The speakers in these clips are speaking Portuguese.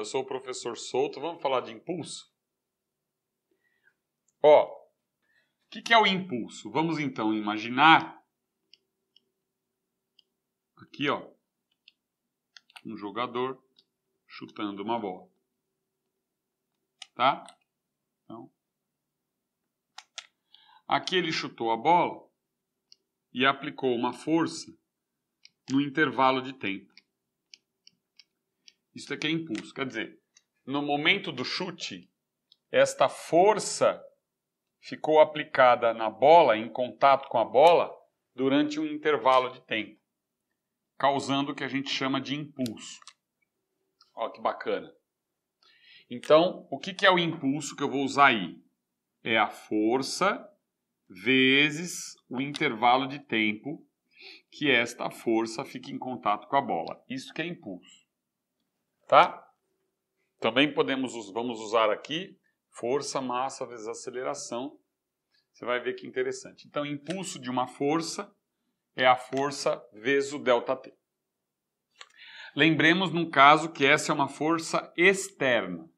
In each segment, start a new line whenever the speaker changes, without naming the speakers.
eu sou o professor Souto. Vamos falar de impulso? Ó, o que, que é o impulso? Vamos então imaginar aqui, ó, um jogador chutando uma bola. Tá? Então, aqui ele chutou a bola e aplicou uma força no intervalo de tempo. Isso aqui é impulso. Quer dizer, no momento do chute, esta força ficou aplicada na bola, em contato com a bola, durante um intervalo de tempo, causando o que a gente chama de impulso. Olha que bacana. Então, o que é o impulso que eu vou usar aí? É a força vezes o intervalo de tempo que esta força fica em contato com a bola. Isso que é impulso tá? Também podemos vamos usar aqui força, massa vezes aceleração. Você vai ver que interessante. Então, impulso de uma força é a força vezes o delta t. Lembremos num caso que essa é uma força externa,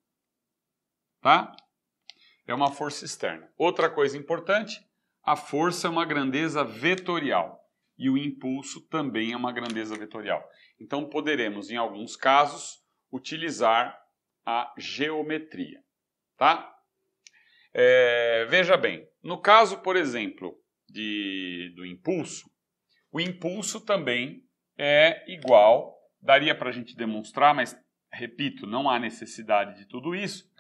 tá? É uma força externa. Outra coisa importante, a força é uma grandeza vetorial e o impulso também é uma grandeza vetorial. Então poderemos, em alguns casos, utilizar a geometria, tá? É, veja bem, no caso, por exemplo, de, do impulso, o impulso também é igual, daria para a gente demonstrar, mas repito, não há necessidade de tudo isso,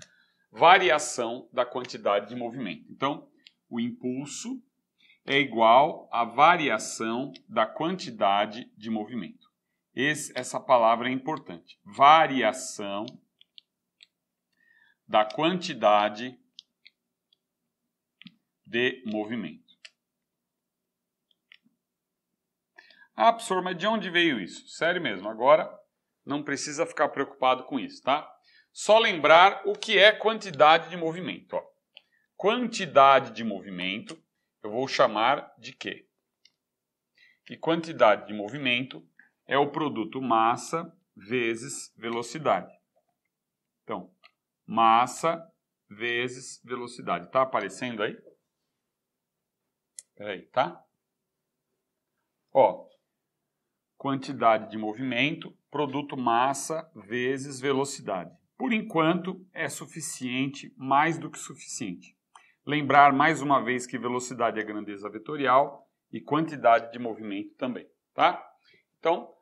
variação da quantidade de movimento. Então, o impulso é igual à variação da quantidade de movimento. Esse, essa palavra é importante. Variação da quantidade de movimento. Ah, professor, mas de onde veio isso? Sério mesmo, agora não precisa ficar preocupado com isso, tá? Só lembrar o que é quantidade de movimento. Ó. Quantidade de movimento eu vou chamar de quê? E quantidade de movimento é o produto massa vezes velocidade. Então, massa vezes velocidade. está aparecendo aí? aí, tá? Ó, quantidade de movimento, produto massa vezes velocidade. Por enquanto, é suficiente, mais do que suficiente. Lembrar mais uma vez que velocidade é grandeza vetorial e quantidade de movimento também, tá? Então,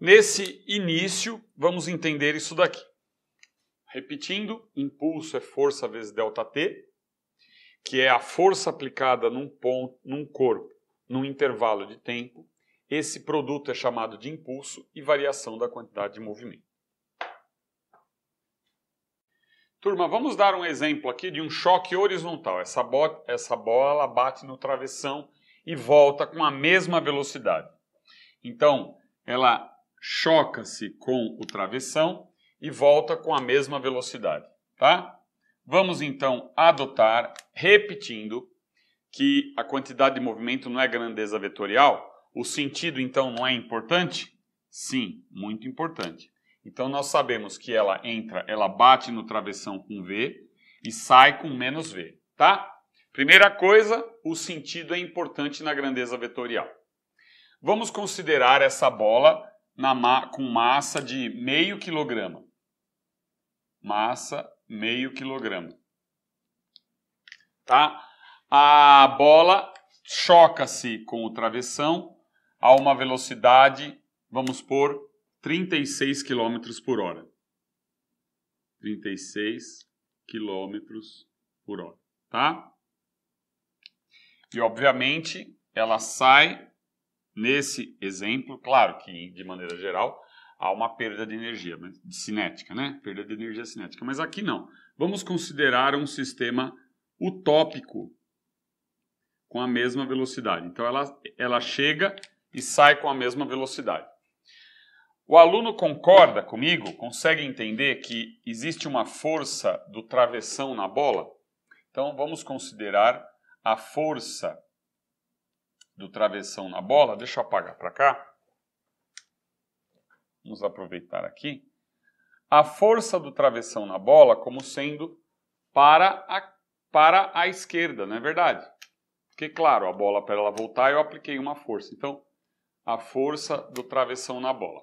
nesse início, vamos entender isso daqui. Repetindo, impulso é força vezes delta T, que é a força aplicada num ponto, num corpo, num intervalo de tempo. Esse produto é chamado de impulso e variação da quantidade de movimento. Turma, vamos dar um exemplo aqui de um choque horizontal. Essa, bo essa bola bate no travessão e volta com a mesma velocidade. Então, ela choca-se com o travessão e volta com a mesma velocidade, tá? Vamos então adotar, repetindo, que a quantidade de movimento não é grandeza vetorial, o sentido então não é importante? Sim, muito importante. Então nós sabemos que ela entra, ela bate no travessão com V e sai com menos V, tá? Primeira coisa, o sentido é importante na grandeza vetorial. Vamos considerar essa bola ma com massa de meio quilograma. Massa meio quilograma. Tá? A bola choca-se com o travessão a uma velocidade, vamos por 36 km por hora. 36 km por hora, tá? E obviamente ela sai Nesse exemplo, claro que de maneira geral há uma perda de energia de cinética, né? Perda de energia cinética. Mas aqui não. Vamos considerar um sistema utópico com a mesma velocidade. Então ela, ela chega e sai com a mesma velocidade. O aluno concorda comigo? Consegue entender que existe uma força do travessão na bola? Então vamos considerar a força do travessão na bola, deixa eu apagar para cá. Vamos aproveitar aqui. A força do travessão na bola como sendo para a, para a esquerda, não é verdade? Porque, claro, a bola para ela voltar, eu apliquei uma força. Então, a força do travessão na bola.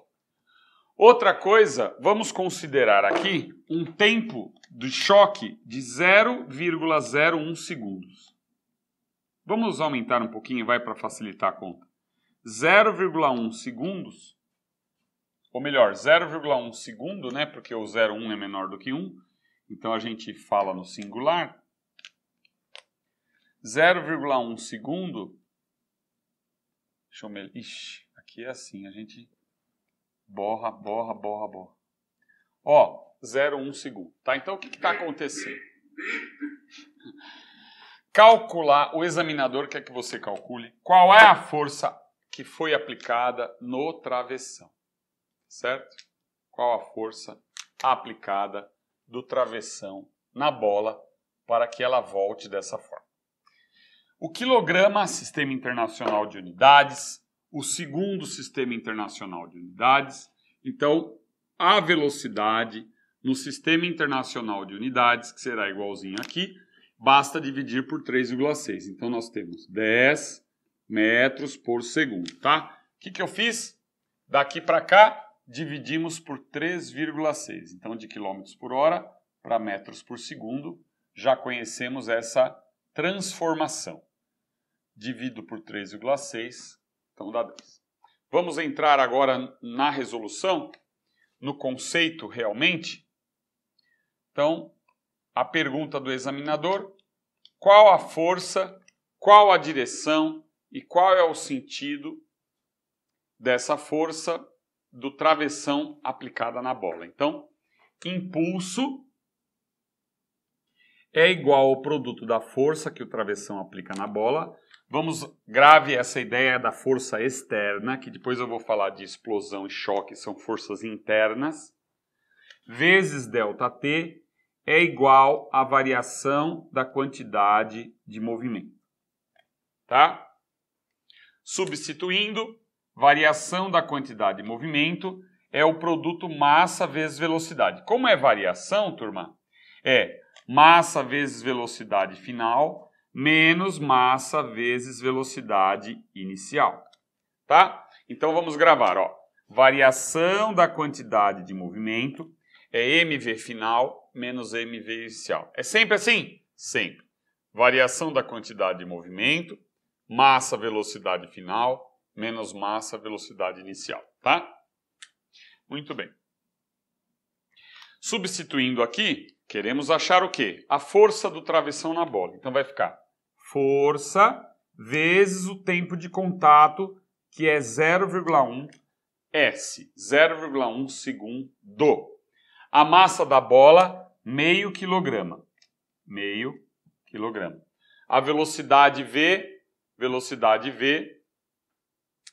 Outra coisa, vamos considerar aqui um tempo de choque de 0,01 segundos. Vamos aumentar um pouquinho, vai para facilitar a conta. 0,1 segundos, ou melhor, 0,1 segundo, né? Porque o 0,1 é menor do que 1, então a gente fala no singular. 0,1 segundo. Deixa eu me... Ixi, aqui é assim, a gente borra, borra, borra, borra. Ó, 0,1 segundo. Tá? Então o que está acontecendo? calcular, o examinador quer que você calcule qual é a força que foi aplicada no travessão, certo? Qual a força aplicada do travessão na bola para que ela volte dessa forma. O quilograma, Sistema Internacional de Unidades, o segundo Sistema Internacional de Unidades. Então, a velocidade no Sistema Internacional de Unidades, que será igualzinho aqui, basta dividir por 3,6. Então, nós temos 10 metros por segundo, tá? O que, que eu fiz? Daqui para cá, dividimos por 3,6. Então, de quilômetros por hora para metros por segundo, já conhecemos essa transformação. Divido por 3,6, então dá 10. Vamos entrar agora na resolução, no conceito realmente. Então, a pergunta do examinador: qual a força, qual a direção e qual é o sentido dessa força do travessão aplicada na bola. Então, impulso é igual ao produto da força que o travessão aplica na bola. Vamos grave essa ideia da força externa, que depois eu vou falar de explosão e choque, são forças internas, vezes delta T é igual à variação da quantidade de movimento. Tá? Substituindo, variação da quantidade de movimento é o produto massa vezes velocidade. Como é variação, turma? É massa vezes velocidade final menos massa vezes velocidade inicial. Tá? Então vamos gravar, ó. Variação da quantidade de movimento é mv final menos mv inicial. É sempre assim? Sempre. Variação da quantidade de movimento, massa velocidade final, menos massa velocidade inicial, tá? Muito bem. Substituindo aqui, queremos achar o quê? A força do travessão na bola. Então vai ficar força vezes o tempo de contato, que é 0,1 S, 0,1 segundo. A massa da bola, meio quilograma. Meio quilograma. A velocidade V, velocidade V.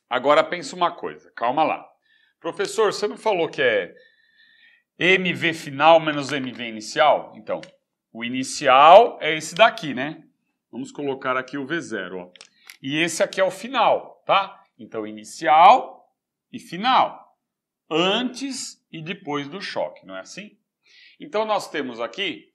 Agora pensa uma coisa, calma lá. Professor, você não falou que é MV final menos MV inicial? Então, o inicial é esse daqui, né? Vamos colocar aqui o V0, ó. E esse aqui é o final, tá? Então, inicial e final antes e depois do choque, não é assim? Então nós temos aqui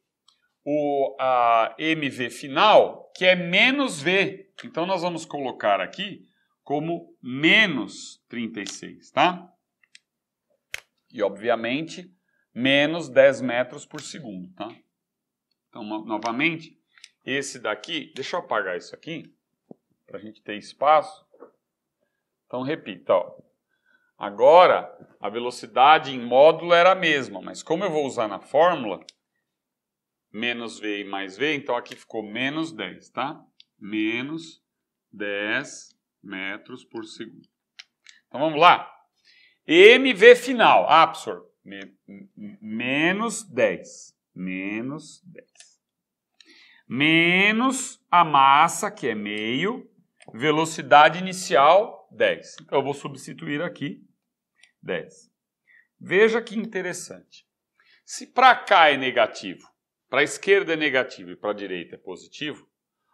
o a MV final, que é menos V. Então nós vamos colocar aqui como menos 36, tá? E obviamente menos 10 metros por segundo, tá? Então, novamente, esse daqui, deixa eu apagar isso aqui, para a gente ter espaço. Então, repita, ó. Agora, a velocidade em módulo era a mesma, mas como eu vou usar na fórmula, menos V e mais V, então aqui ficou menos 10, tá? Menos 10 metros por segundo. Então vamos lá. MV final, absor, ah, me, menos 10, menos 10. Menos a massa, que é meio, velocidade inicial, 10. Então eu vou substituir aqui 10. Veja que interessante. Se para cá é negativo, para a esquerda é negativo e para a direita é positivo,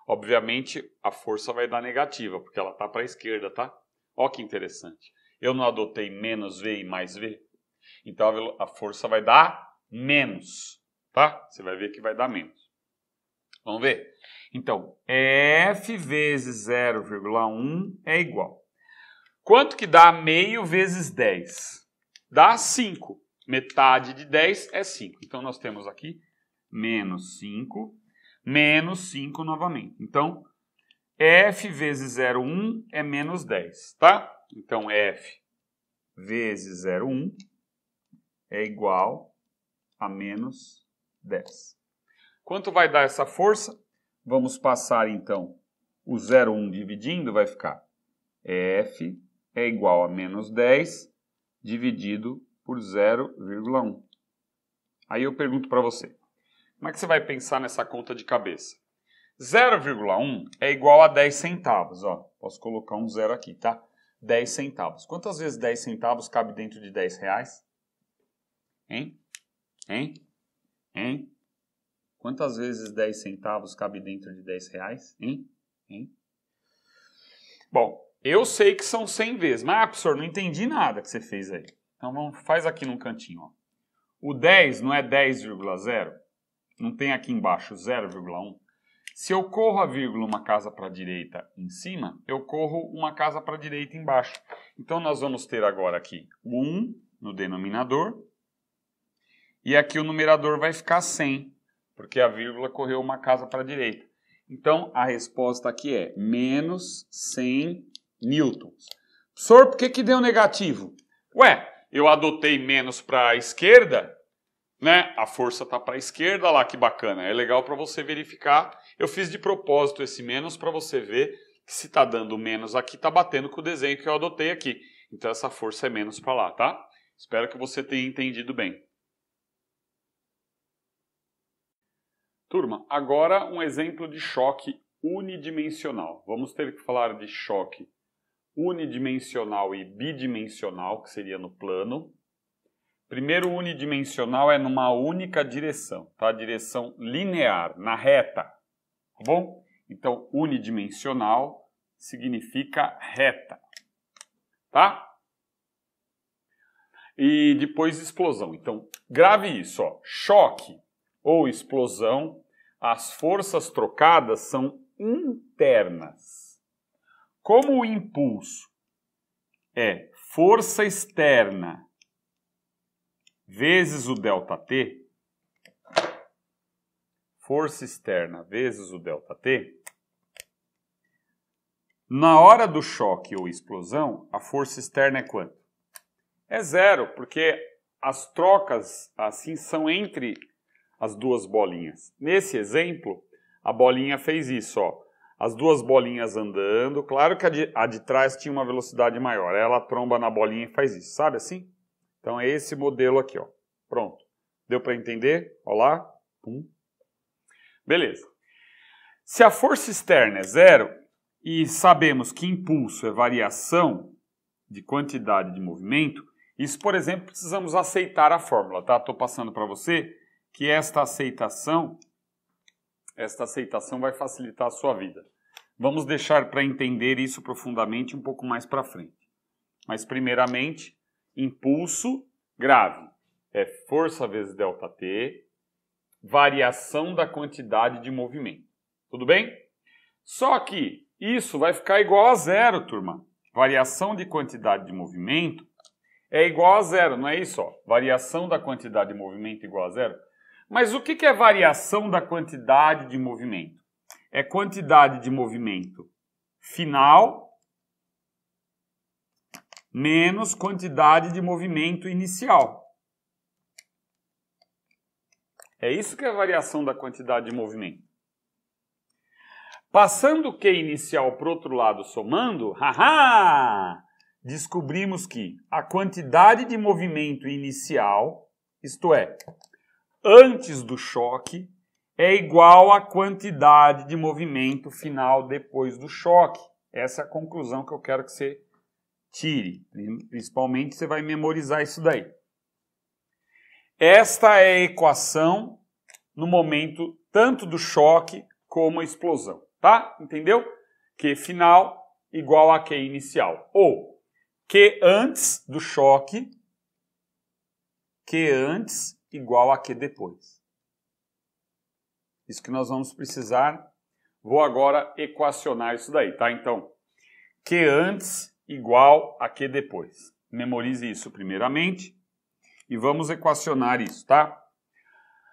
obviamente a força vai dar negativa, porque ela está para a esquerda, tá? Olha que interessante. Eu não adotei menos V e mais V? Então a força vai dar menos, tá? Você vai ver que vai dar menos. Vamos ver? Então, F vezes 0,1 é igual Quanto que dá meio vezes 10? Dá 5. Metade de 10 é 5. Então, nós temos aqui menos 5, menos 5 novamente. Então, f vezes 0,1 é menos 10, tá? Então, f vezes 0,1 é igual a menos 10. Quanto vai dar essa força? Vamos passar, então, o 0,1 dividindo, vai ficar f é igual a menos 10 dividido por 0,1. Aí eu pergunto para você, como é que você vai pensar nessa conta de cabeça? 0,1 é igual a 10 centavos, ó. Posso colocar um zero aqui, tá? 10 centavos. Quantas vezes 10 centavos cabe dentro de 10 reais? Hein? Hein? Hein? Quantas vezes 10 centavos cabe dentro de 10 reais? Hein? Hein? Bom, eu sei que são 100 vezes, mas, ah, professor, não entendi nada que você fez aí. Então, vamos, faz aqui num cantinho. Ó. O 10 não é 10,0? Não tem aqui embaixo 0,1? Se eu corro a vírgula uma casa para a direita em cima, eu corro uma casa para a direita embaixo. Então, nós vamos ter agora aqui o 1 no denominador, e aqui o numerador vai ficar 100, porque a vírgula correu uma casa para a direita. Então, a resposta aqui é menos 100 newtons. Professor, por que, que deu negativo? Ué, eu adotei menos para a esquerda, né? A força tá para a esquerda lá, que bacana. É legal para você verificar. Eu fiz de propósito esse menos para você ver que se está dando menos aqui, está batendo com o desenho que eu adotei aqui. Então essa força é menos para lá, tá? Espero que você tenha entendido bem. Turma, agora um exemplo de choque unidimensional. Vamos ter que falar de choque unidimensional e bidimensional, que seria no plano. Primeiro, unidimensional é numa única direção, tá? Direção linear, na reta, tá bom? Então, unidimensional significa reta, tá? E depois explosão. Então, grave isso, ó. Choque ou explosão, as forças trocadas são internas como o impulso é força externa vezes o delta T, força externa vezes o delta T, na hora do choque ou explosão, a força externa é quanto? É zero, porque as trocas assim são entre as duas bolinhas. Nesse exemplo, a bolinha fez isso, ó as duas bolinhas andando. Claro que a de, a de trás tinha uma velocidade maior. Ela tromba na bolinha e faz isso, sabe assim? Então é esse modelo aqui, ó. Pronto. Deu para entender? Olá. Pum. Beleza. Se a força externa é zero e sabemos que impulso é variação de quantidade de movimento, isso, por exemplo, precisamos aceitar a fórmula, tá? Estou passando para você que esta aceitação esta aceitação vai facilitar a sua vida. Vamos deixar para entender isso profundamente um pouco mais para frente. Mas, primeiramente, impulso grave é força vezes ΔT, variação da quantidade de movimento. Tudo bem? Só que isso vai ficar igual a zero, turma. Variação de quantidade de movimento é igual a zero, não é isso? Ó. Variação da quantidade de movimento igual a zero. Mas o que é variação da quantidade de movimento? É quantidade de movimento final menos quantidade de movimento inicial. É isso que é variação da quantidade de movimento. Passando o Q inicial para o outro lado somando, haha, descobrimos que a quantidade de movimento inicial, isto é, antes do choque é igual à quantidade de movimento final depois do choque. Essa é a conclusão que eu quero que você tire. Principalmente você vai memorizar isso daí. Esta é a equação no momento tanto do choque como a explosão, tá? Entendeu? Q final igual a Q inicial. Ou Q antes do choque, Q antes igual a q depois. Isso que nós vamos precisar. Vou agora equacionar isso daí, tá? Então, q antes igual a q depois. Memorize isso primeiramente e vamos equacionar isso, tá?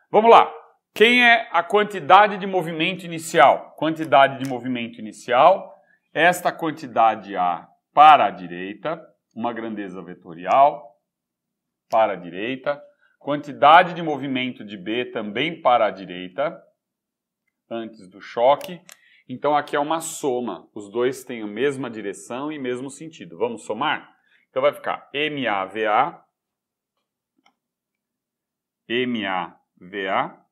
Vamos lá. Quem é a quantidade de movimento inicial? Quantidade de movimento inicial, esta quantidade A para a direita, uma grandeza vetorial para a direita, quantidade de movimento de B também para a direita, antes do choque. Então aqui é uma soma, os dois têm a mesma direção e mesmo sentido. Vamos somar? Então vai ficar MAVA, MAVA,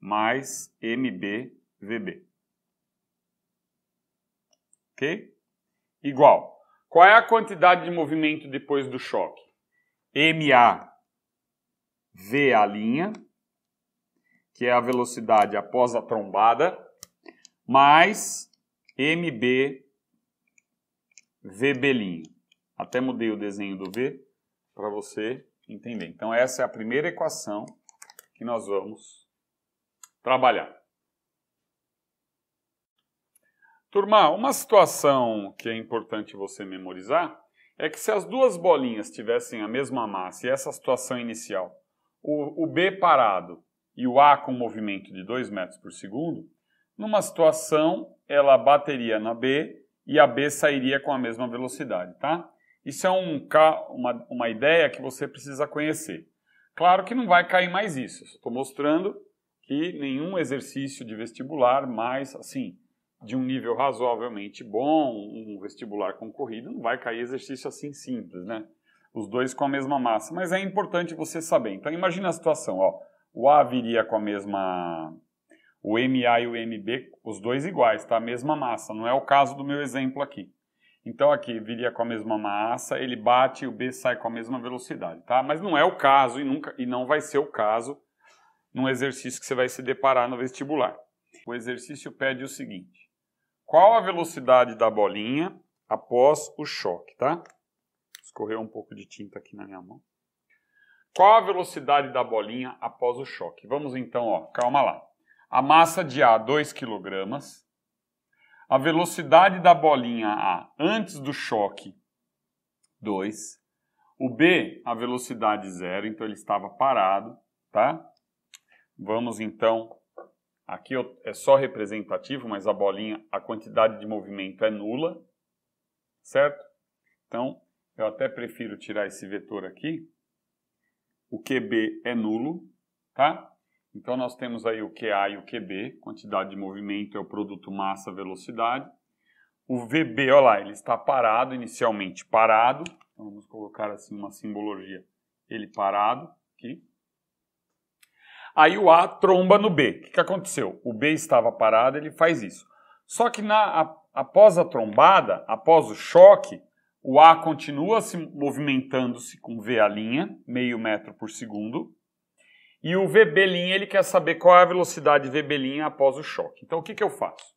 mais MBVB. Ok? Igual. Qual é a quantidade de movimento depois do choque? MA vê a linha, que é a velocidade após a trombada, mais MB VB'. Até mudei o desenho do V para você entender. Então essa é a primeira equação que nós vamos trabalhar. Turma, uma situação que é importante você memorizar é que se as duas bolinhas tivessem a mesma massa e essa situação inicial, o, o B parado e o A com movimento de 2 metros por segundo, numa situação ela bateria na B e a B sairia com a mesma velocidade, tá? Isso é um, uma, uma ideia que você precisa conhecer. Claro que não vai cair mais isso, estou mostrando que nenhum exercício de vestibular mais assim de um nível razoavelmente bom, um vestibular concorrido, não vai cair exercício assim simples, né? Os dois com a mesma massa, mas é importante você saber. Então imagina a situação, ó, o A viria com a mesma o MA e o MB, os dois iguais, tá? A mesma massa, não é o caso do meu exemplo aqui. Então aqui viria com a mesma massa, ele bate e o B sai com a mesma velocidade, tá? Mas não é o caso e nunca e não vai ser o caso num exercício que você vai se deparar no vestibular. O exercício pede o seguinte: qual a velocidade da bolinha após o choque, tá? Escorreu um pouco de tinta aqui na minha mão. Qual a velocidade da bolinha após o choque? Vamos então, ó, calma lá. A massa de A, 2 kg. A velocidade da bolinha A antes do choque, 2. O B, a velocidade zero, então ele estava parado, tá? Vamos então Aqui é só representativo, mas a bolinha, a quantidade de movimento é nula, certo? Então, eu até prefiro tirar esse vetor aqui. O QB é nulo, tá? Então, nós temos aí o QA e o QB, quantidade de movimento é o produto massa-velocidade. O VB, olha lá, ele está parado, inicialmente parado. Então, vamos colocar assim uma simbologia. Ele parado, aqui. Aí o A tromba no B. O que, que aconteceu? O B estava parado, ele faz isso. Só que na, a, após a trombada, após o choque, o A continua se movimentando-se com V a linha, meio metro por segundo. E o VB' ele quer saber qual é a velocidade VB' após o choque. Então o que, que eu faço?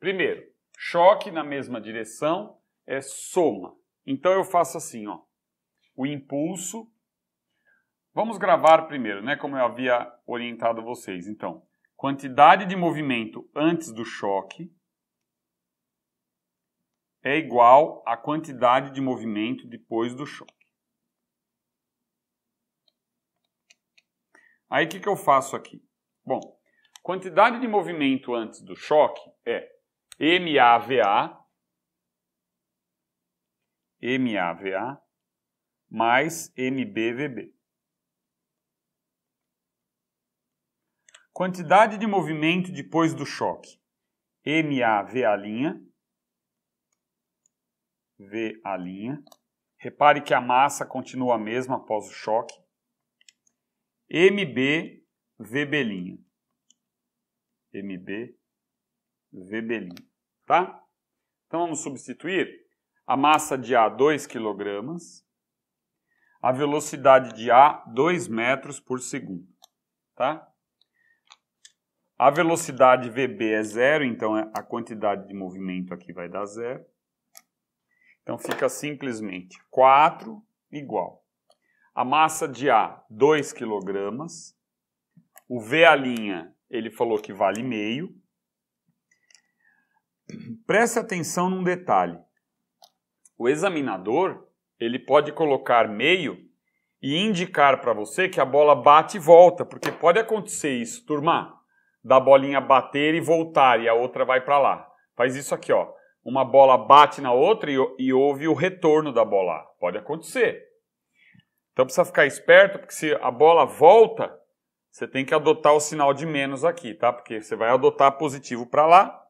Primeiro, choque na mesma direção é soma. Então eu faço assim, ó. O impulso Vamos gravar primeiro, né? Como eu havia orientado vocês. Então, quantidade de movimento antes do choque é igual à quantidade de movimento depois do choque. Aí o que, que eu faço aqui? Bom, quantidade de movimento antes do choque é MAVA, MAVA mais MBVB. Quantidade de movimento depois do choque. MAVA', VA'. Repare que a massa continua a mesma após o choque. MB, VB'. MB, VB'. Tá? Então vamos substituir a massa de A, 2 kg. A velocidade de A, 2 metros por segundo. Tá? A velocidade VB é zero, então é a quantidade de movimento aqui vai dar zero. Então fica simplesmente 4 igual a massa de A, 2 kg. O V a linha, ele falou que vale meio. Preste atenção num detalhe. O examinador, ele pode colocar meio e indicar para você que a bola bate e volta, porque pode acontecer isso, turma da bolinha bater e voltar e a outra vai para lá. Faz isso aqui, ó. Uma bola bate na outra e, e houve o retorno da bola. Pode acontecer. Então precisa ficar esperto, porque se a bola volta, você tem que adotar o sinal de menos aqui, tá? Porque você vai adotar positivo para lá,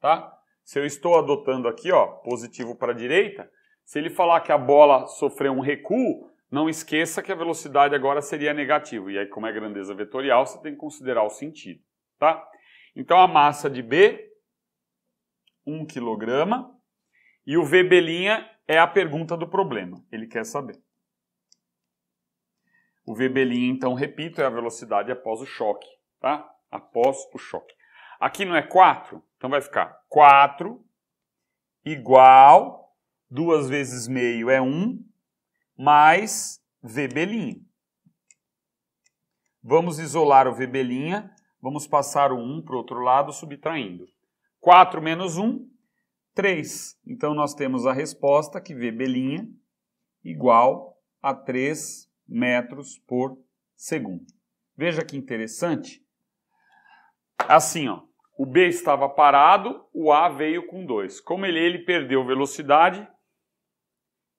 tá? Se eu estou adotando aqui, ó, positivo para a direita, se ele falar que a bola sofreu um recuo, não esqueça que a velocidade agora seria negativa. E aí, como é grandeza vetorial, você tem que considerar o sentido tá? Então a massa de B, 1 kg, e o VB' é a pergunta do problema, ele quer saber. O VB', então, repito, é a velocidade após o choque, tá? Após o choque. Aqui não é 4, então vai ficar 4 igual 2 vezes meio é 1, mais VB'. Vamos isolar o VB' Vamos passar o 1 para o outro lado, subtraindo. 4 menos 1, 3. Então, nós temos a resposta que VB' igual a 3 metros por segundo. Veja que interessante. Assim, ó, o B estava parado, o A veio com 2. Como ele, ele perdeu velocidade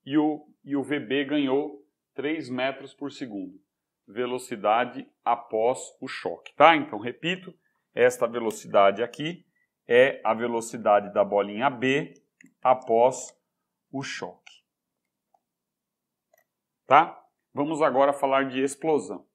e o, e o VB ganhou 3 metros por segundo velocidade após o choque, tá? Então, repito, esta velocidade aqui é a velocidade da bolinha B após o choque. Tá? Vamos agora falar de explosão.